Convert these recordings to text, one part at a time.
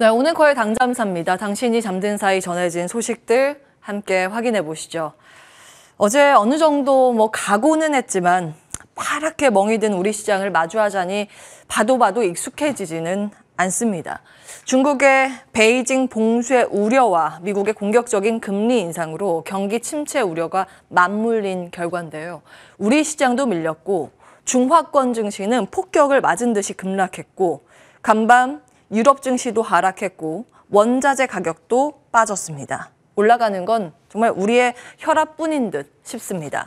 네, 오늘 코의 당잠사입니다. 당신이 잠든 사이 전해진 소식들 함께 확인해 보시죠. 어제 어느 정도 뭐 각오는 했지만 파랗게 멍이 든 우리 시장을 마주하자니 봐도 봐도 익숙해지지는 않습니다. 중국의 베이징 봉쇄 우려와 미국의 공격적인 금리 인상으로 경기 침체 우려가 맞물린 결과인데요. 우리 시장도 밀렸고 중화권 증시는 폭격을 맞은 듯이 급락했고 간밤 유럽 증시도 하락했고 원자재 가격도 빠졌습니다. 올라가는 건 정말 우리의 혈압뿐인 듯 싶습니다.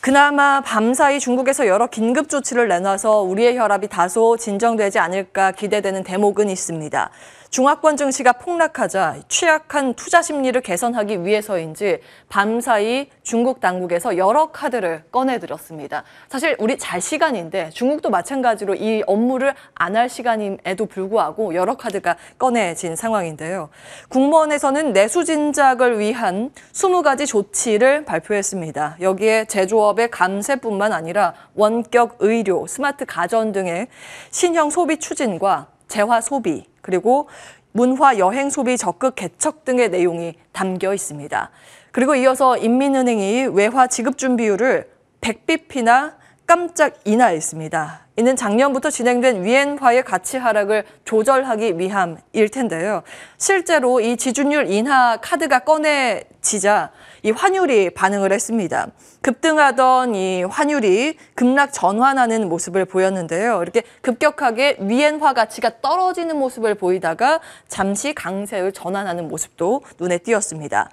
그나마 밤사이 중국에서 여러 긴급 조치를 내놔서 우리의 혈압이 다소 진정되지 않을까 기대되는 대목은 있습니다. 중화권 증시가 폭락하자 취약한 투자 심리를 개선하기 위해서인지 밤사이 중국 당국에서 여러 카드를 꺼내들었습니다. 사실 우리 잘 시간인데 중국도 마찬가지로 이 업무를 안 할 시간임에도 불구하고 여러 카드가 꺼내진 상황인데요. 국무원에서는 내수 진작을 위한 20가지 조치를 발표했습니다. 여기에 제조업의 감세뿐만 아니라 원격 의료, 스마트 가전 등의 신형 소비 추진과 재화 소비, 그리고 문화 여행 소비 적극 개척 등의 내용이 담겨 있습니다. 그리고 이어서 인민은행이 외화 지급 준비율을 100bp나 깜짝 인하했습니다. 이는 작년부터 진행된 위엔화의 가치 하락을 조절하기 위함일 텐데요. 실제로 이 지준율 인하 카드가 꺼내지자 이 환율이 반응을 했습니다. 급등하던 이 환율이 급락 전환하는 모습을 보였는데요. 이렇게 급격하게 위엔화 가치가 떨어지는 모습을 보이다가 잠시 강세를 전환하는 모습도 눈에 띄었습니다.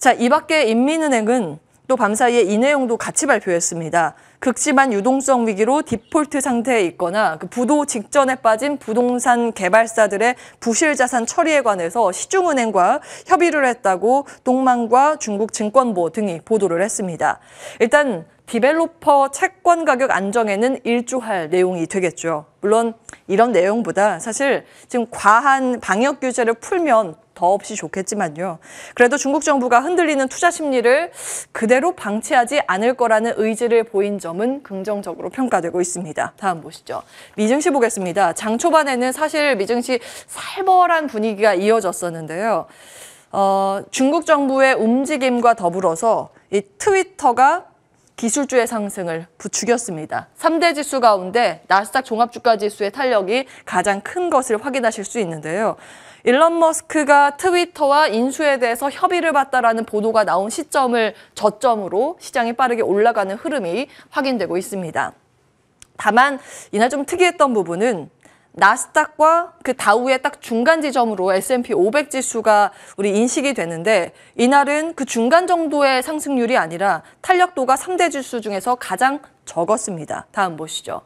자, 이 밖에 인민은행은 또 밤사이에 이 내용도 같이 발표했습니다. 극심한 유동성 위기로 디폴트 상태에 있거나 그 부도 직전에 빠진 부동산 개발사들의 부실 자산 처리에 관해서 시중은행과 협의를 했다고 동망과 중국 증권보 등이 보도를 했습니다. 일단 디벨로퍼 채권 가격 안정에는 일조할 내용이 되겠죠. 물론 이런 내용보다 사실 지금 과한 방역 규제를 풀면 더없이 좋겠지만요. 그래도 중국 정부가 흔들리는 투자 심리를 그대로 방치하지 않을 거라는 의지를 보인 점은 긍정적으로 평가되고 있습니다. 다음 보시죠. 미증시 보겠습니다. 장 초반에는 사실 미증시 살벌한 분위기가 이어졌었는데요. 어, 중국 정부의 움직임과 더불어서 이 트위터가 기술주의 상승을 부추겼습니다. 3대 지수 가운데 나스닥 종합주가지수의 탄력이 가장 큰 것을 확인하실 수 있는데요. 일론 머스크가 트위터와 인수에 대해서 협의를 받다라는 보도가 나온 시점을 저점으로 시장이 빠르게 올라가는 흐름이 확인되고 있습니다. 다만 이날 좀 특이했던 부분은 나스닥과 그 다우의 딱 중간 지점으로 S&P 500 지수가 우리 인식이 되는데 이날은 그 중간 정도의 상승률이 아니라 탄력도가 3대 지수 중에서 가장 적었습니다. 다음 보시죠.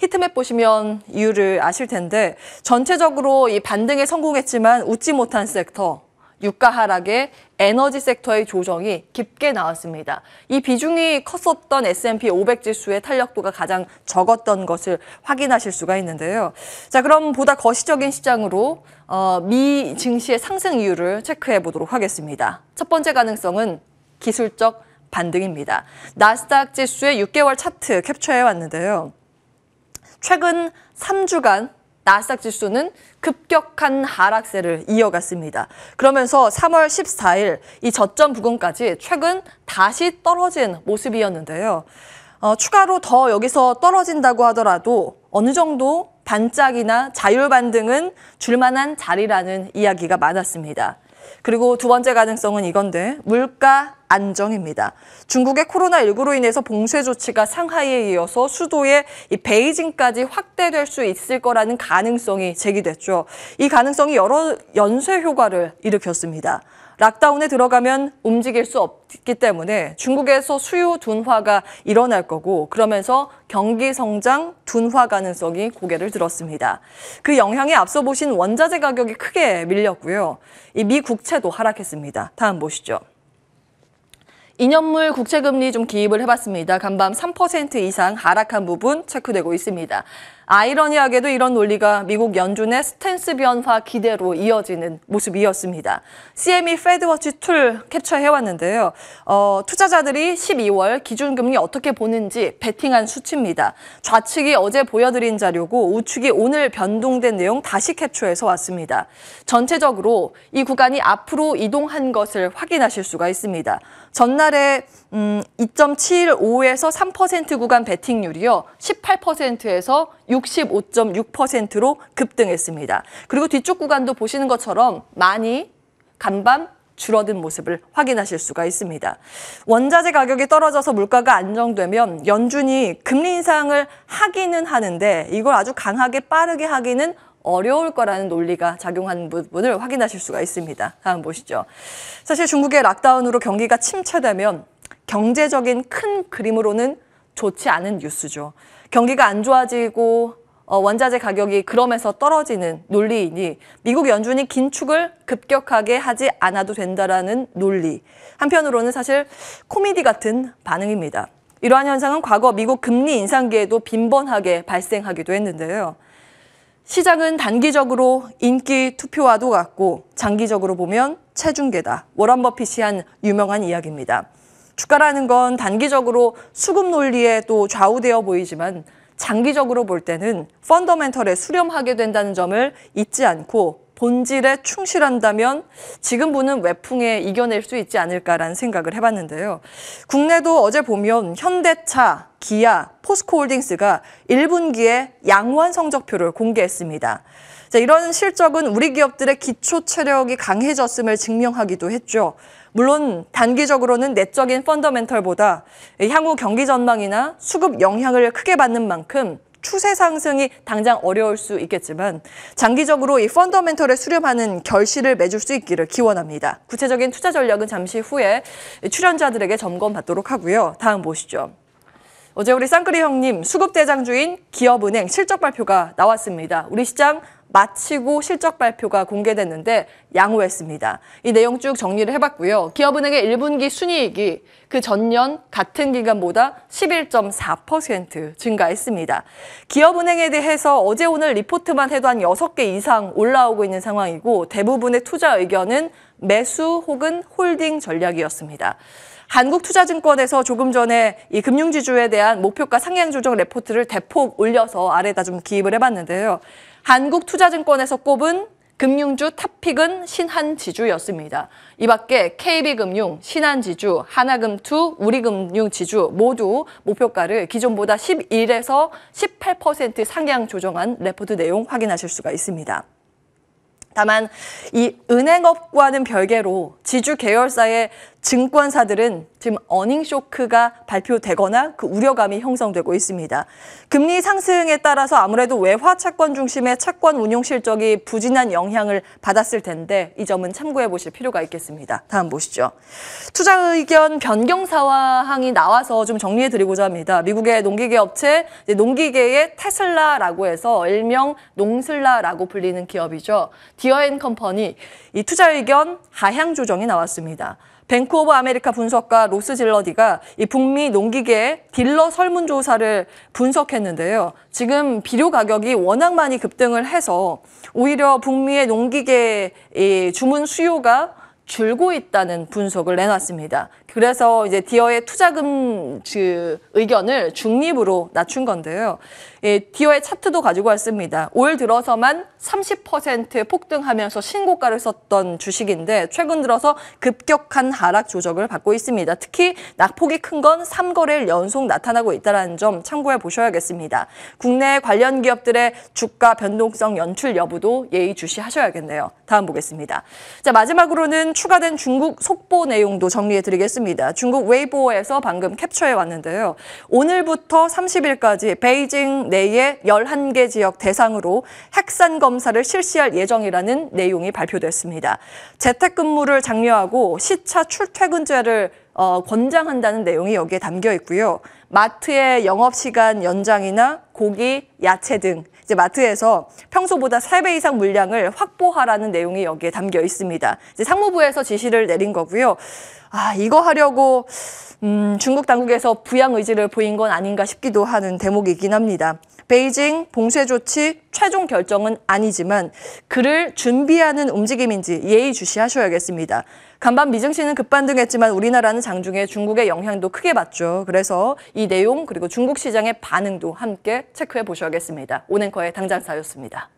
히트맵 보시면 이유를 아실 텐데 전체적으로 이 반등에 성공했지만 웃지 못한 섹터 유가 하락에 에너지 섹터의 조정이 깊게 나왔습니다. 이 비중이 컸었던 S&P 500 지수의 탄력도가 가장 적었던 것을 확인하실 수가 있는데요. 자, 그럼 보다 거시적인 시장으로 어, 미 증시의 상승 이유를 체크해 보도록 하겠습니다. 첫 번째 가능성은 기술적 반등입니다. 나스닥 지수의 6개월 차트 캡처해 왔는데요. 최근 3주간 나스닥 지수는 급격한 하락세를 이어갔습니다. 그러면서 3월 14일 이 저점 부근까지 최근 다시 떨어진 모습이었는데요. 어, 추가로 더 여기서 떨어진다고 하더라도 어느 정도 반짝이나 자율 반등은 줄만한 자리라는 이야기가 많았습니다. 그리고 두 번째 가능성은 이건데 물가 안정입니다. 중국의 코로나19로 인해서 봉쇄 조치가 상하이에 이어서 수도의 베이징까지 확대될 수 있을 거라는 가능성이 제기됐죠. 이 가능성이 여러 연쇄 효과를 일으켰습니다. 락다운에 들어가면 움직일 수 없기 때문에 중국에서 수요 둔화가 일어날 거고 그러면서 경기 성장 둔화 가능성이 고개를 들었습니다. 그 영향에 앞서 보신 원자재 가격이 크게 밀렸고요. 이 미 국채도 하락했습니다. 다음 보시죠. 2년물 국채금리 좀 기입을 해봤습니다. 간밤 3% 이상 하락한 부분 체크되고 있습니다. 아이러니하게도 이런 논리가 미국 연준의 스탠스 변화 기대로 이어지는 모습이었습니다. CME 페드워치 툴 캡처해왔는데요. 어, 투자자들이 12월 기준금리 어떻게 보는지 베팅한 수치입니다. 좌측이 어제 보여드린 자료고 우측이 오늘 변동된 내용 다시 캡처해서 왔습니다. 전체적으로 이 구간이 앞으로 이동한 것을 확인하실 수가 있습니다. 전날 달에 음, 2.75에서 3% 구간 베팅률이요. 18%에서 65.6%로 급등했습니다. 그리고 뒤쪽 구간도 보시는 것처럼 많이 간밤 줄어든 모습을 확인하실 수가 있습니다. 원자재 가격이 떨어져서 물가가 안정되면 연준이 금리 인상을 하기는 하는데 이걸 아주 강하게 빠르게 하기는 어려울 거라는 논리가 작용한 부분을 확인하실 수가 있습니다. 다음 보시죠. 사실 중국의 락다운으로 경기가 침체되면 경제적인 큰 그림으로는 좋지 않은 뉴스죠. 경기가 안 좋아지고 어, 원자재 가격이 그럼에서 떨어지는 논리이니 미국 연준이 긴축을 급격하게 하지 않아도 된다라는 논리. 한편으로는 사실 코미디 같은 반응입니다. 이러한 현상은 과거 미국 금리 인상기에도 빈번하게 발생하기도 했는데요. 시장은 단기적으로 인기 투표와도 같고 장기적으로 보면 체중계다. 워런 버핏이 한 유명한 이야기입니다. 주가라는 건 단기적으로 수급 논리에 또 좌우되어 보이지만 장기적으로 볼 때는 펀더멘털에 수렴하게 된다는 점을 잊지 않고 본질에 충실한다면 지금 보는 외풍에 이겨낼 수 있지 않을까라는 생각을 해봤는데요. 국내도 어제 보면 현대차, 기아, 포스코홀딩스가 1분기에 양호한 성적표를 공개했습니다. 자, 이런 실적은 우리 기업들의 기초 체력이 강해졌음을 증명하기도 했죠. 물론 단기적으로는 내적인 펀더멘털보다 향후 경기 전망이나 수급 영향을 크게 받는 만큼 추세 상승이 당장 어려울 수 있겠지만 장기적으로 이 펀더멘털에 수렴하는 결실을 맺을 수 있기를 기원합니다. 구체적인 투자 전략은 잠시 후에 출연자들에게 점검받도록 하고요. 다음 보시죠. 어제 우리 쌍끌이 형님 수급대장주인 기업은행 실적 발표가 나왔습니다. 우리 시장 마치고 실적 발표가 공개됐는데 양호했습니다. 이 내용 쭉 정리를 해봤고요. 기업은행의 1분기 순이익이 그 전년 같은 기간보다 11.4% 증가했습니다. 기업은행에 대해서 어제 오늘 리포트만 해도 한 6개 이상 올라오고 있는 상황이고 대부분의 투자 의견은 매수 혹은 홀딩 전략이었습니다. 한국투자증권에서 조금 전에 이 금융지주에 대한 목표가 상향 조정 레포트를 대폭 올려서 아래다 좀 기입을 해봤는데요. 한국투자증권에서 꼽은 금융주 탑픽은 신한지주였습니다. 이 밖에 KB금융, 신한지주, 하나금투, 우리금융지주 모두 목표가를 기존보다 11에서 18% 상향 조정한 레포트 내용 확인하실 수가 있습니다. 다만 이 은행업과는 별개로 지주 계열사의 증권사들은 지금 어닝 쇼크가 발표되거나 그 우려감이 형성되고 있습니다. 금리 상승에 따라서 아무래도 외화 채권 중심의 채권 운용 실적이 부진한 영향을 받았을 텐데 이 점은 참고해 보실 필요가 있겠습니다. 다음 보시죠. 투자 의견 변경 사항이 나와서 좀 정리해 드리고자 합니다. 미국의 농기계 업체 농기계의 테슬라라고 해서 일명 농슬라라고 불리는 기업이죠. 디어앤 컴퍼니 이 투자 의견 하향 조정이 나왔습니다. 뱅크 오브 아메리카 분석가 로스 질러디가 이 북미 농기계 딜러 설문조사를 분석했는데요. 지금 비료 가격이 워낙 많이 급등을 해서 오히려 북미의 농기계 주문 수요가 줄고 있다는 분석을 내놨습니다. 그래서 이제 디어의 투자금 그 의견을 중립으로 낮춘 건데요. 예, 디어의 차트도 가지고 왔습니다. 올 들어서만 30% 폭등하면서 신고가를 썼던 주식인데 최근 들어서 급격한 하락 조정을 받고 있습니다. 특히 낙폭이 큰 건 3거래일 연속 나타나고 있다는 점 참고해 보셔야겠습니다. 국내 관련 기업들의 주가 변동성 연출 여부도 예의주시하셔야겠네요. 다음 보겠습니다. 자 마지막으로는 추가된 중국 속보 내용도 정리해 드리겠습니다. 있습니다. 중국 웨이보에서 방금 캡처해 왔는데요. 오늘부터 30일까지 베이징 내의 11개 지역 대상으로 핵산 검사를 실시할 예정이라는 내용이 발표됐습니다. 재택근무를 장려하고 시차 출퇴근제를 어, 권장한다는 내용이 여기에 담겨 있고요. 마트의 영업시간 연장이나 고기, 야채 등 이제 마트에서 평소보다 3배 이상 물량을 확보하라는 내용이 여기에 담겨 있습니다. 이제 상무부에서 지시를 내린 거고요. 아, 이거 하려고 음, 중국 당국에서 부양 의지를 보인 건 아닌가 싶기도 하는 대목이긴 합니다. 베이징 봉쇄 조치 최종 결정은 아니지만 그를 준비하는 움직임인지 예의주시하셔야겠습니다. 간밤 미증시는 급반등했지만 우리나라는 장중에 중국의 영향도 크게 받죠. 그래서 이 내용 그리고 중국 시장의 반응도 함께 체크해 보셔야겠습니다. 오앵커의 당장사였습니다.